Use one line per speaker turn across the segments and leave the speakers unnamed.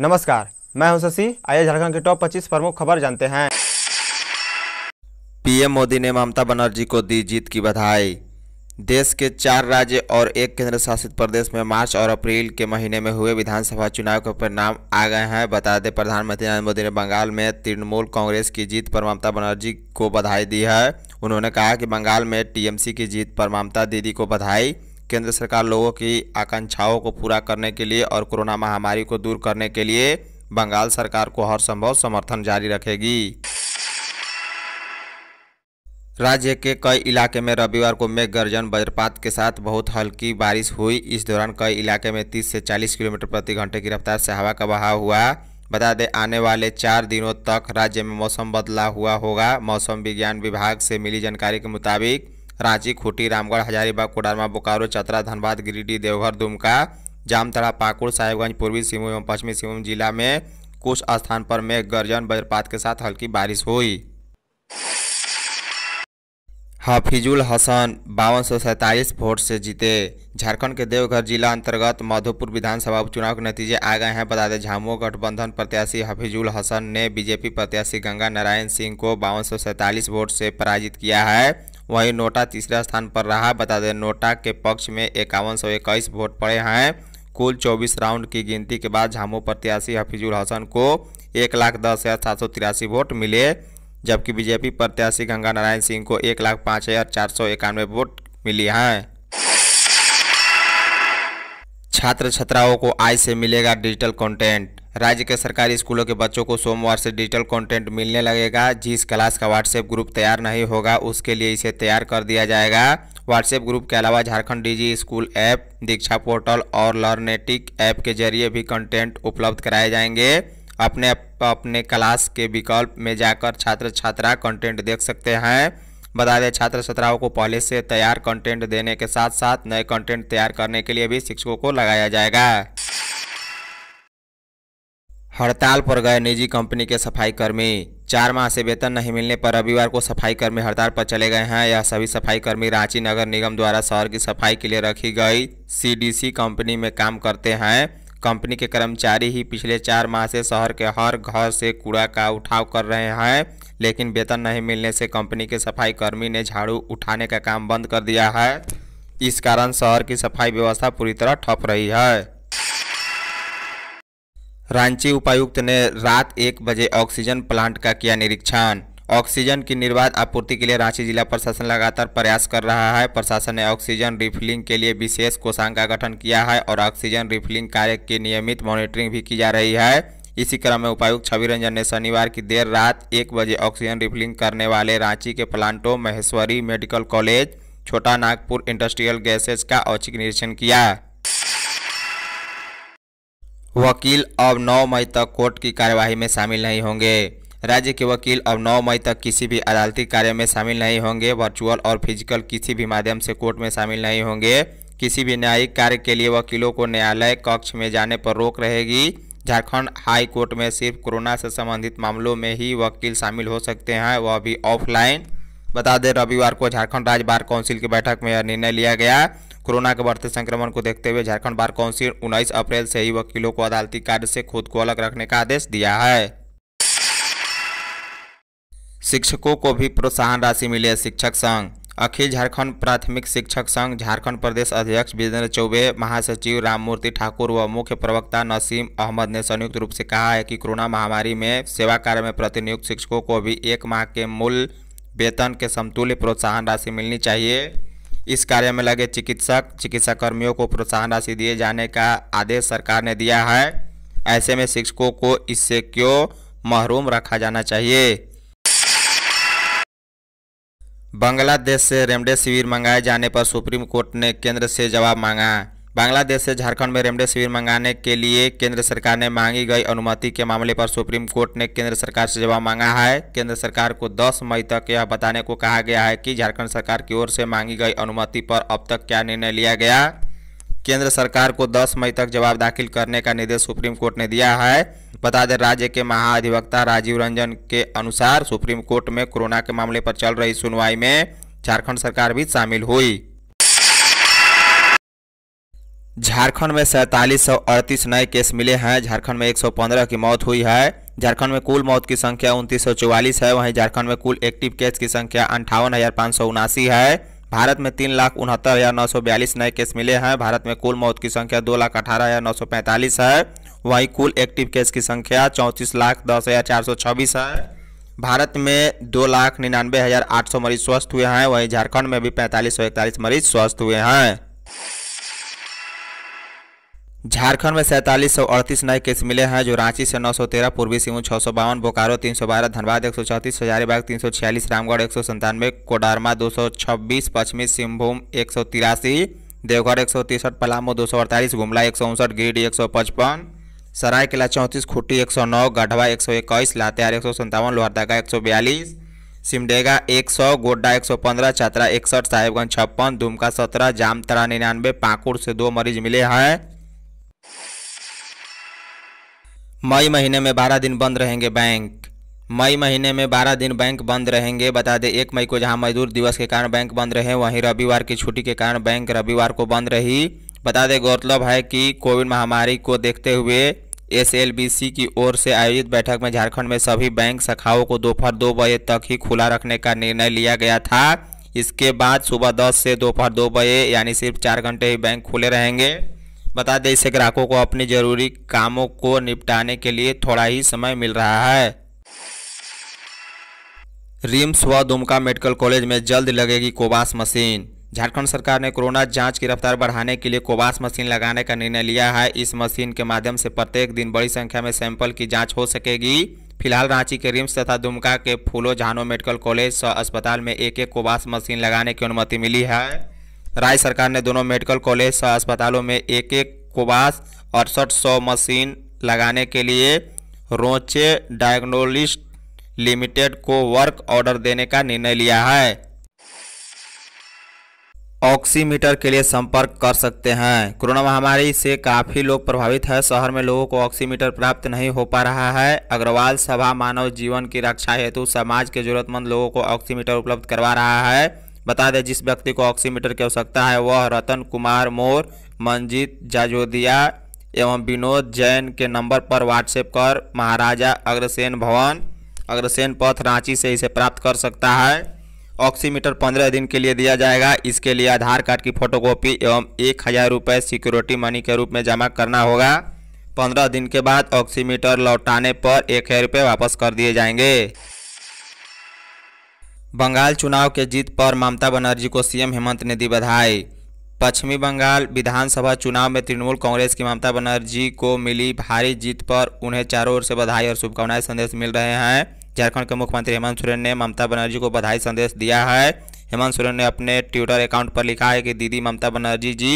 नमस्कार मैं हूं शशि आइए झारखंड के टॉप 25 प्रमुख खबर जानते हैं पीएम मोदी ने ममता बनर्जी को दी जीत की बधाई देश के चार राज्य और एक केंद्र शासित प्रदेश में मार्च और अप्रैल के महीने में हुए विधानसभा चुनाव के परिणाम आ गए हैं बता दें प्रधानमंत्री नरेंद्र मोदी ने बंगाल में तृणमूल कांग्रेस की जीत पर ममता बनर्जी को बधाई दी है उन्होंने कहा कि बंगाल में टीएमसी की जीत पर ममता दीदी को बधाई केंद्र सरकार लोगों की आकांक्षाओं को पूरा करने के लिए और कोरोना महामारी को दूर करने के लिए बंगाल सरकार को हर संभव समर्थन जारी रखेगी राज्य के कई इलाके में रविवार को मेघ गर्जन वज्रपात के साथ बहुत हल्की बारिश हुई इस दौरान कई इलाके में 30 से 40 किलोमीटर प्रति घंटे की रफ्तार से हवा का बहाव हुआ बता दें आने वाले चार दिनों तक राज्य में मौसम बदला हुआ होगा मौसम विज्ञान विभाग से मिली जानकारी के मुताबिक रांची खूंटी रामगढ़ हजारीबाग कोडरमा बोकारो चतरा धनबाद गिरिडीह देवघर दुमका जामतड़ा पाकुड़ साहिबगंज पूर्वी सिंहभूम एवं पश्चिमी सिंहभूम जिला में कुछ स्थान पर मेघ गर्जन वज्रपात के साथ हल्की बारिश हुई हफीजुल हसन बावन सौ सैंतालीस वोट से जीते झारखंड के देवघर जिला अंतर्गत माधोपुर विधानसभा उपचुनाव के नतीजे आ गए हैं बता दें झामुमो गठबंधन प्रत्याशी हफीजुल हसन ने बीजेपी प्रत्याशी गंगा नारायण सिंह को बावन सौ सैंतालीस वोट से पराजित किया है वहीं नोटा तीसरा स्थान पर रहा बता दें नोटा के पक्ष में इक्यावन सौ इक्कीस वोट पड़े हैं कुल चौबीस राउंड की गिनती के बाद झामू प्रत्याशी हफीजुल हसन को एक लाख दस हज़ार सात सौ तिरासी वोट मिले जबकि बीजेपी प्रत्याशी गंगा नारायण सिंह को एक लाख पाँच हज़ार चार सौ इक्यानवे वोट मिली हैं छात्र छात्राओं को आय से मिलेगा डिजिटल कंटेंट राज्य के सरकारी स्कूलों के बच्चों को सोमवार से डिजिटल कंटेंट मिलने लगेगा जिस क्लास का व्हाट्सएप ग्रुप तैयार नहीं होगा उसके लिए इसे तैयार कर दिया जाएगा व्हाट्सएप ग्रुप के अलावा Jharkhand DG school app DIKSHA portal और लर्नेटिक ऐप के जरिए भी कंटेंट उपलब्ध कराए जाएंगे अपने अपने क्लास के विकल्प में जाकर छात्र छात्रा कंटेंट देख सकते हैं बता दें छात्र छात्राओं को पहले से तैयार कंटेंट देने के साथ साथ नए कंटेंट तैयार करने के लिए भी शिक्षकों को लगाया जाएगा हड़ताल पर गए निजी कंपनी के सफाई कर्मी चार माह से वेतन नहीं मिलने पर रविवार को सफाई कर्मी हड़ताल पर चले गए हैं यह सभी सफाई कर्मी रांची नगर निगम द्वारा शहर की सफाई के लिए रखी गई सीडीसी कंपनी में काम करते हैं कंपनी के कर्मचारी ही पिछले चार माह से शहर के हर घर से कूड़ा का उठाव कर रहे हैं लेकिन वेतन नहीं मिलने से कंपनी के सफाई कर्मी ने झाड़ू उठाने का काम बंद कर दिया है इस कारण शहर की सफाई व्यवस्था पूरी तरह ठप रही है रांची उपायुक्त ने रात एक बजे ऑक्सीजन प्लांट का किया निरीक्षण ऑक्सीजन की निर्बाध आपूर्ति के लिए रांची जिला प्रशासन लगातार प्रयास कर रहा है प्रशासन ने ऑक्सीजन रिफिलिंग के लिए विशेष कोषांग का गठन किया है और ऑक्सीजन रिफिलिंग कार्य की नियमित मॉनिटरिंग भी की जा रही है इसी क्रम में उपायुक्त छवि रंजन ने शनिवार की देर रात एक बजे ऑक्सीजन रिफिलिंग करने वाले रांची के प्लांटों महेश्वरी मेडिकल कॉलेज छोटा नागपुर इंडस्ट्रियल गैसेज का औचिक निरीक्षण किया वकील अब 9 मई तक कोर्ट की कार्यवाही में शामिल नहीं होंगे राज्य के वकील अब 9 मई तक किसी भी अदालती कार्य में शामिल नहीं होंगे वर्चुअल और फिजिकल किसी भी माध्यम से कोर्ट में शामिल नहीं होंगे किसी भी न्यायिक कार्य के लिए वकीलों को न्यायालय कक्ष में जाने पर रोक रहेगी झारखंड हाई कोर्ट में सिर्फ कोरोना से संबंधित मामलों में ही वकील शामिल हो सकते हैं वह भी ऑफलाइन बता दें रविवार को झारखंड राज्य बार काउंसिल की बैठक में यह निर्णय लिया गया कोरोना के बढ़ते संक्रमण को देखते हुए झारखंड बार काउंसिल उन्नीस अप्रैल से ही वकीलों को अदालती कार्य से खुद को अलग रखने का आदेश दिया है शिक्षकों को भी प्रोत्साहन राशि मिले शिक्षक संघ अखिल झारखंड प्राथमिक शिक्षक संघ झारखंड प्रदेश अध्यक्ष विजेंद्र चौबे महासचिव राममूर्ति ठाकुर व मुख्य प्रवक्ता नसीम अहमद ने संयुक्त रूप से कहा है कि कोरोना महामारी में सेवा कार्य में प्रतिनियुक्त शिक्षकों को भी एक माह के मूल वेतन के समतुल्य प्रोत्साहन राशि मिलनी चाहिए इस कार्य में लगे चिकित्सक चिकित्सा कर्मियों को प्रोत्साहन राशि दिए जाने का आदेश सरकार ने दिया है ऐसे में शिक्षकों को इससे क्यों महरूम रखा जाना चाहिए बांग्लादेश से रेमडेसिविर मंगाए जाने पर सुप्रीम कोर्ट ने केंद्र से जवाब मांगा बांग्लादेश से झारखंड में रेमडेसिविर मंगाने के लिए केंद्र सरकार ने मांगी गई अनुमति के मामले पर सुप्रीम कोर्ट ने केंद्र सरकार से जवाब मांगा है केंद्र सरकार को 10 मई तक यह बताने को कहा गया है कि झारखंड सरकार की ओर से मांगी गई अनुमति पर अब तक क्या निर्णय लिया गया केंद्र सरकार को 10 मई तक जवाब दाखिल करने का निर्देश सुप्रीम कोर्ट ने दिया है बता दें राज्य के महाधिवक्ता राजीव रंजन के अनुसार सुप्रीम कोर्ट में कोरोना के मामले पर चल रही सुनवाई में झारखंड सरकार भी शामिल हुई झारखंड में सैंतालीस सौ अड़तीस नए केस मिले हैं झारखंड में 115 की मौत हुई है झारखंड में कुल मौत की संख्या उनतीस है वहीं झारखंड में कुल एक्टिव केस की संख्या अंठावन है भारत में तीन लाख उनहत्तर हज़ार नौ सौ बयालीस नए केस मिले हैं भारत में कुल मौत की संख्या दो लाख अठारह हज़ार नौ सौ पैंतालीस है वहीं कुल एक्टिव केस की संख्या चौंतीस लाख दस हज़ार चार सौ छब्बीस है भारत में दो लाख निन्यानवे हज़ार आठ सौ मरीज स्वस्थ हुए हैं वहीं झारखंड में भी पैंतालीस सौ इकतालीस मरीज स्वस्थ हुए हैं झारखंड में सैंतालीस सौ अड़तीस नए केस मिले हैं जो रांची से 913, पूर्वी सिंहभूम छः सौ बावन बोकारो तीन सौ बारह धनबाद एक सौ चौंतीस हजारीबाग तीन सौ छियालीस रामगढ़ एक सौ संतानवे कोडारमा दो सौ छब्बीस पश्चिमी सिंहभूम एक सौ तिरासी देवघर एक सौ तिरसठ पलामू दो सौ अड़तालीस गुमला एक सौ उनसठ गिरडी एक सौ पचपन सरायकेला चौंतीस खुट्टी एक सौ नौ गढ़वा एक सौ इक्कीस लातेहार एक सौ संतावन लोहरदगा एक सौ बयालीस सिमडेगा एक सौ गोड्डा एक सौ पंद्रह चतरा इकसठ साहिबगंज छप्पन दुमका सत्रह जामतरा निन्यानवे पाकुड़ से दो मरीज मिले हैं मई महीने में बारह दिन बंद रहेंगे बैंक मई महीने में बारह दिन बैंक बंद रहेंगे बता दें एक मई को जहां मजदूर दिवस के कारण बैंक बंद रहे वहीं रविवार की छुट्टी के कारण बैंक रविवार को बंद रही बता दें गौरतलब है कि कोविड महामारी को देखते हुए एस की ओर से आयोजित बैठक में झारखंड में सभी बैंक शाखाओं को दोपहर दो, दो बजे तक ही खुला रखने का निर्णय लिया गया था इसके बाद सुबह दस से दोपहर दो बजे यानी सिर्फ चार घंटे ही बैंक खुले रहेंगे बता दें इससे ग्राहकों को अपने जरूरी कामों को निपटाने के लिए थोड़ा ही समय मिल रहा है रिम्स व दुमका मेडिकल कॉलेज में जल्द लगेगी कोबास मशीन झारखंड सरकार ने कोरोना जांच की रफ्तार बढ़ाने के लिए कोबास मशीन लगाने का निर्णय लिया है इस मशीन के माध्यम से प्रत्येक दिन बड़ी संख्या में सैंपल की जांच हो सकेगी फिलहाल रांची के रिम्स तथा दुमका के फूलो जहानो मेडिकल कॉलेज अस्पताल में एक एक कोबास मशीन लगाने की अनुमति मिली है राज्य सरकार ने दोनों मेडिकल कॉलेज और अस्पतालों में एक एक कोबास अड़सठ सौ मशीन लगाने के लिए रोचे डायग्नोलिस्ट लिमिटेड को वर्क ऑर्डर देने का निर्णय लिया है ऑक्सीमीटर के लिए संपर्क कर सकते हैं कोरोना महामारी से काफ़ी लोग प्रभावित हैं शहर में लोगों को ऑक्सीमीटर प्राप्त नहीं हो पा रहा है अग्रवाल सभा मानव जीवन की रक्षा हेतु समाज के जरूरतमंद लोगों को ऑक्सीमीटर उपलब्ध करवा रहा है बता दें जिस व्यक्ति को ऑक्सीमीटर की आवश्यकता है वह रतन कुमार मोर मंजीत जाजोदिया एवं विनोद जैन के नंबर पर व्हाट्सएप कर महाराजा अग्रसेन भवन अग्रसेन पथ रांची से इसे प्राप्त कर सकता है ऑक्सीमीटर पंद्रह दिन के लिए दिया जाएगा इसके लिए आधार कार्ड की फोटोकॉपी एवं एक हज़ार रुपये सिक्योरिटी मनी के रूप में जमा करना होगा पंद्रह दिन के बाद ऑक्सीमीटर लौटाने पर एक हज़ार रुपये वापस कर दिए जाएंगे बंगाल चुनाव के जीत पर ममता बनर्जी को सीएम हेमंत ने दी बधाई पश्चिमी बंगाल विधानसभा चुनाव में तृणमूल कांग्रेस की ममता बनर्जी को मिली भारी जीत पर उन्हें चारों ओर से बधाई और शुभकामनाएं संदेश मिल रहे हैं झारखंड के मुख्यमंत्री हेमंत सोरेन ने ममता बनर्जी को बधाई संदेश दिया है हेमंत सोरेन ने अपने ट्विटर अकाउंट पर लिखा है कि दीदी ममता बनर्जी जी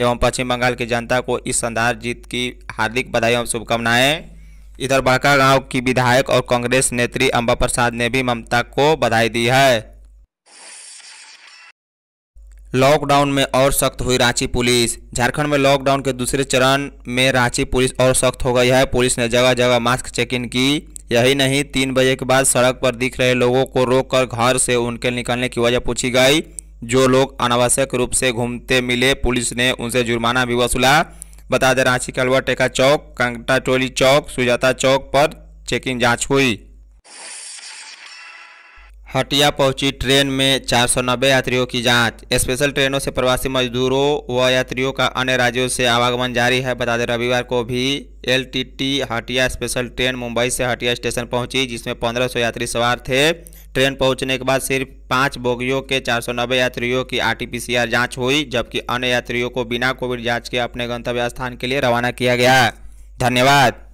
एवं पश्चिम बंगाल की जनता को इस शानदार जीत की हार्दिक बधाई और शुभकामनाएं इधर बड़का गांव की विधायक और कांग्रेस नेत्री अम्बा प्रसाद ने भी ममता को बधाई दी है लॉकडाउन में और सख्त हुई रांची पुलिस झारखंड में लॉकडाउन के दूसरे चरण में रांची पुलिस और सख्त हो गई है पुलिस ने जगह जगह मास्क चेक इन की यही नहीं तीन बजे के बाद सड़क पर दिख रहे लोगों को रोककर घर से उनके निकलने की वजह पूछी गई जो लोग अनावश्यक रूप से घूमते मिले पुलिस ने उनसे जुर्माना भी वसूला बता दें रांची के अलवर टेका चौक कंटा टोली चौक सुजाता चौक पर चेकिंग जांच हुई हटिया पहुंची ट्रेन में 490 यात्रियों की जांच स्पेशल ट्रेनों से प्रवासी मजदूरों व यात्रियों का अन्य राज्यों से आवागमन जारी है बता दें रविवार को भी LTT Hatia special train Mumbai से हटिया स्टेशन पहुंची जिसमें 1500 यात्री सवार थे ट्रेन पहुंचने के बाद सिर्फ पाँच बोगियों के 490 यात्रियों की आरटीपीसीआर जांच हुई जबकि अन्य यात्रियों को बिना कोविड जांच के अपने गंतव्य स्थान के लिए रवाना किया गया धन्यवाद